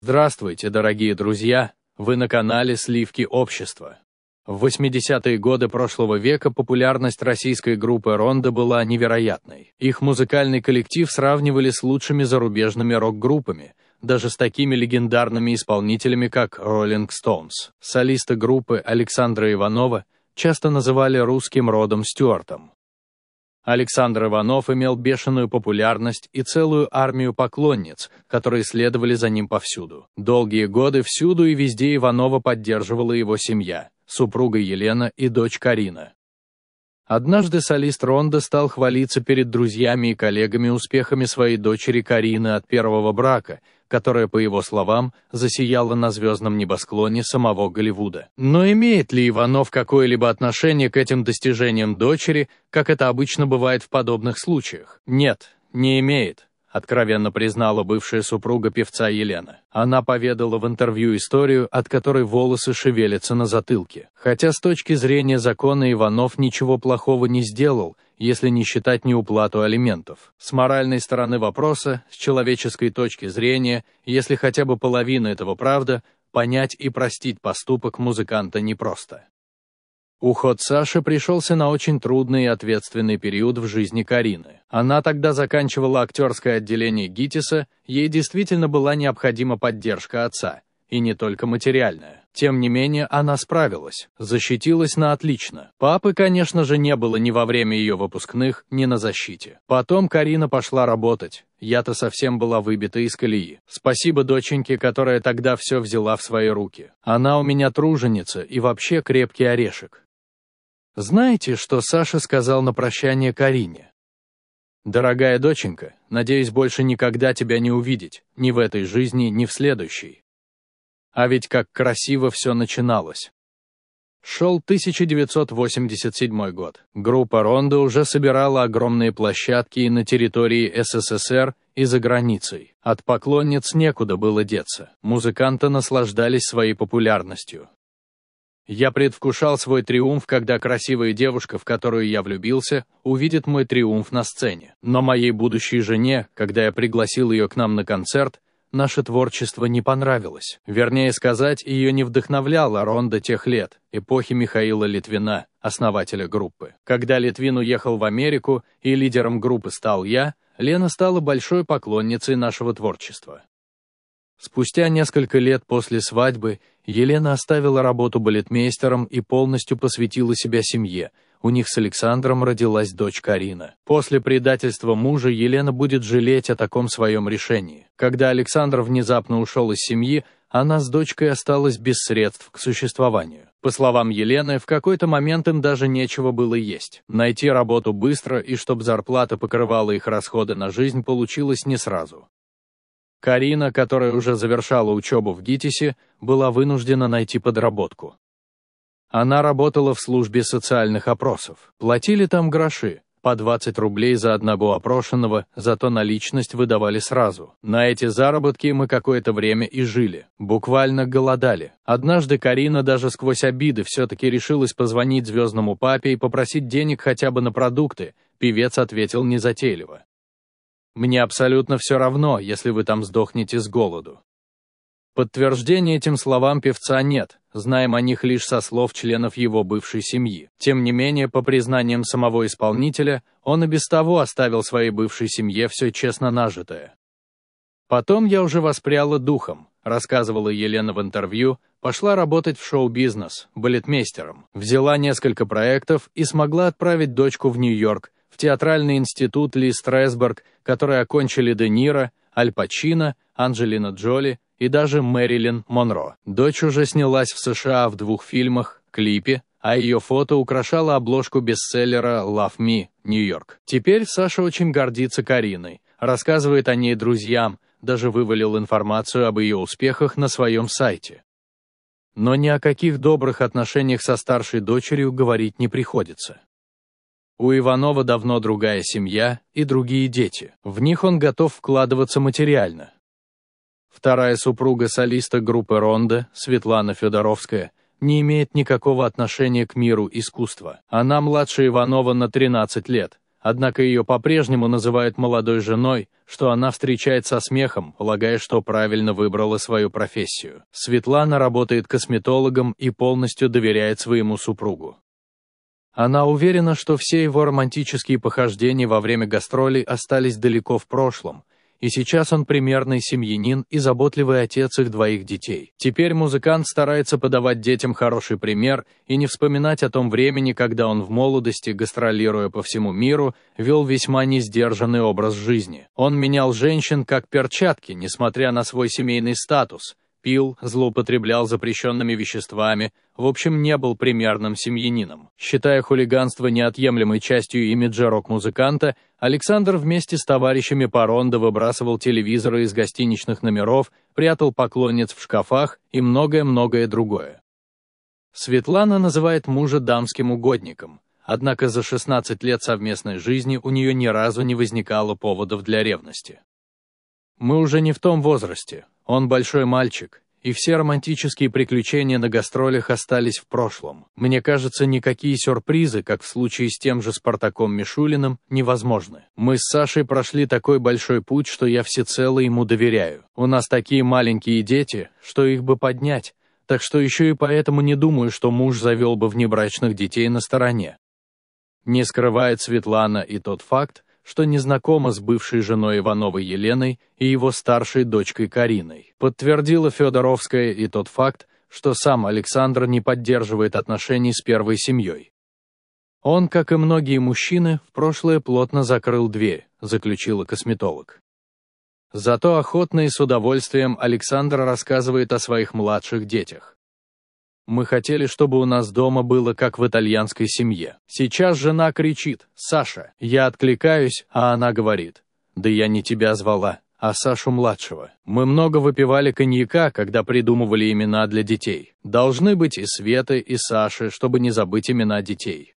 Здравствуйте, дорогие друзья! Вы на канале «Сливки общества». В 80-е годы прошлого века популярность российской группы «Ронда» была невероятной. Их музыкальный коллектив сравнивали с лучшими зарубежными рок-группами, даже с такими легендарными исполнителями, как Rolling Stones. Солиста группы Александра Иванова часто называли русским родом Стюартом. Александр Иванов имел бешеную популярность и целую армию поклонниц, которые следовали за ним повсюду. Долгие годы всюду и везде Иванова поддерживала его семья, супруга Елена и дочь Карина. Однажды солист Ронда стал хвалиться перед друзьями и коллегами успехами своей дочери Карины от первого брака, которая, по его словам, засияла на звездном небосклоне самого Голливуда. Но имеет ли Иванов какое-либо отношение к этим достижениям дочери, как это обычно бывает в подобных случаях? Нет, не имеет. — откровенно признала бывшая супруга певца Елена. Она поведала в интервью историю, от которой волосы шевелятся на затылке. Хотя с точки зрения закона Иванов ничего плохого не сделал, если не считать неуплату алиментов. С моральной стороны вопроса, с человеческой точки зрения, если хотя бы половина этого правда, понять и простить поступок музыканта непросто. Уход Саши пришелся на очень трудный и ответственный период в жизни Карины. Она тогда заканчивала актерское отделение ГИТИСа, ей действительно была необходима поддержка отца, и не только материальная. Тем не менее, она справилась, защитилась на отлично. Папы, конечно же, не было ни во время ее выпускных, ни на защите. Потом Карина пошла работать. Я-то совсем была выбита из колеи. Спасибо доченьке, которая тогда все взяла в свои руки. Она у меня труженица и вообще крепкий орешек. Знаете, что Саша сказал на прощание Карине? «Дорогая доченька, надеюсь больше никогда тебя не увидеть, ни в этой жизни, ни в следующей». А ведь как красиво все начиналось. Шел 1987 год. Группа Ронда уже собирала огромные площадки и на территории СССР, и за границей. От поклонниц некуда было деться. Музыканты наслаждались своей популярностью. Я предвкушал свой триумф, когда красивая девушка, в которую я влюбился, увидит мой триумф на сцене. Но моей будущей жене, когда я пригласил ее к нам на концерт, наше творчество не понравилось. Вернее сказать, ее не вдохновляла ронда тех лет, эпохи Михаила Литвина, основателя группы. Когда Литвин уехал в Америку и лидером группы стал я, Лена стала большой поклонницей нашего творчества. Спустя несколько лет после свадьбы Елена оставила работу балетмейстером и полностью посвятила себя семье. У них с Александром родилась дочь Карина. После предательства мужа Елена будет жалеть о таком своем решении. Когда Александр внезапно ушел из семьи, она с дочкой осталась без средств к существованию. По словам Елены, в какой-то момент им даже нечего было есть. Найти работу быстро и чтобы зарплата покрывала их расходы на жизнь получилось не сразу. Карина, которая уже завершала учебу в ГИТИСе, была вынуждена найти подработку. Она работала в службе социальных опросов. Платили там гроши, по 20 рублей за одного опрошенного, зато наличность выдавали сразу. На эти заработки мы какое-то время и жили, буквально голодали. Однажды Карина даже сквозь обиды все-таки решилась позвонить звездному папе и попросить денег хотя бы на продукты, певец ответил незатейливо. Мне абсолютно все равно, если вы там сдохнете с голоду. Подтверждения этим словам певца нет, знаем о них лишь со слов членов его бывшей семьи. Тем не менее, по признаниям самого исполнителя, он и без того оставил своей бывшей семье все честно нажитое. Потом я уже воспряла духом, рассказывала Елена в интервью, пошла работать в шоу-бизнес, балетмейстером, взяла несколько проектов и смогла отправить дочку в Нью-Йорк, театральный институт Ли Стресберг, который окончили Де Ниро, Аль Пачино, Анджелина Джоли и даже Мэрилин Монро. Дочь уже снялась в США в двух фильмах, клипе, а ее фото украшало обложку бестселлера «Love Me» Нью-Йорк. Теперь Саша очень гордится Кариной, рассказывает о ней друзьям, даже вывалил информацию об ее успехах на своем сайте. Но ни о каких добрых отношениях со старшей дочерью говорить не приходится. У Иванова давно другая семья и другие дети, в них он готов вкладываться материально. Вторая супруга солиста группы «Ронда» Светлана Федоровская не имеет никакого отношения к миру искусства. Она младше Иванова на 13 лет, однако ее по-прежнему называют молодой женой, что она встречает со смехом, полагая, что правильно выбрала свою профессию. Светлана работает косметологом и полностью доверяет своему супругу. Она уверена, что все его романтические похождения во время гастролей остались далеко в прошлом, и сейчас он примерный семьянин и заботливый отец их двоих детей. Теперь музыкант старается подавать детям хороший пример и не вспоминать о том времени, когда он в молодости, гастролируя по всему миру, вел весьма несдержанный образ жизни. Он менял женщин как перчатки, несмотря на свой семейный статус – пил, злоупотреблял запрещенными веществами, в общем, не был примерным семьянином. Считая хулиганство неотъемлемой частью имиджа рок-музыканта, Александр вместе с товарищами по рондо выбрасывал телевизоры из гостиничных номеров, прятал поклонниц в шкафах и многое-многое другое. Светлана называет мужа дамским угодником, однако за 16 лет совместной жизни у нее ни разу не возникало поводов для ревности. «Мы уже не в том возрасте», он большой мальчик, и все романтические приключения на гастролях остались в прошлом. Мне кажется, никакие сюрпризы, как в случае с тем же Спартаком Мишулиным, невозможны. Мы с Сашей прошли такой большой путь, что я всецело ему доверяю. У нас такие маленькие дети, что их бы поднять, так что еще и поэтому не думаю, что муж завел бы внебрачных детей на стороне. Не скрывает Светлана и тот факт, что не знакома с бывшей женой Ивановой Еленой и его старшей дочкой Кариной. Подтвердила Федоровская и тот факт, что сам Александр не поддерживает отношений с первой семьей. Он, как и многие мужчины, в прошлое плотно закрыл дверь, заключила косметолог. Зато охотно и с удовольствием Александр рассказывает о своих младших детях. Мы хотели, чтобы у нас дома было как в итальянской семье. Сейчас жена кричит «Саша!» Я откликаюсь, а она говорит «Да я не тебя звала, а Сашу-младшего. Мы много выпивали коньяка, когда придумывали имена для детей. Должны быть и Светы, и Саши, чтобы не забыть имена детей».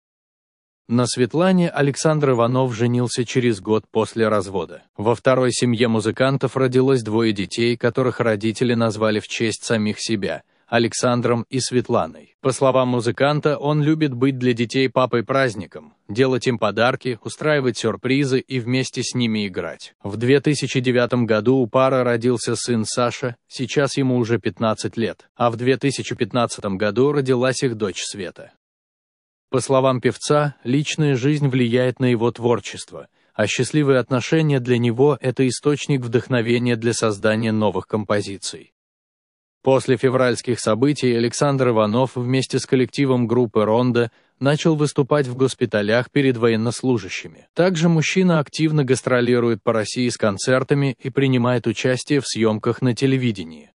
На Светлане Александр Иванов женился через год после развода. Во второй семье музыкантов родилось двое детей, которых родители назвали в честь самих себя Александром и Светланой. По словам музыканта, он любит быть для детей папой праздником, делать им подарки, устраивать сюрпризы и вместе с ними играть. В 2009 году у пары родился сын Саша, сейчас ему уже 15 лет, а в 2015 году родилась их дочь Света. По словам певца, личная жизнь влияет на его творчество – а счастливые отношения для него – это источник вдохновения для создания новых композиций. После февральских событий Александр Иванов вместе с коллективом группы «Ронда» начал выступать в госпиталях перед военнослужащими. Также мужчина активно гастролирует по России с концертами и принимает участие в съемках на телевидении.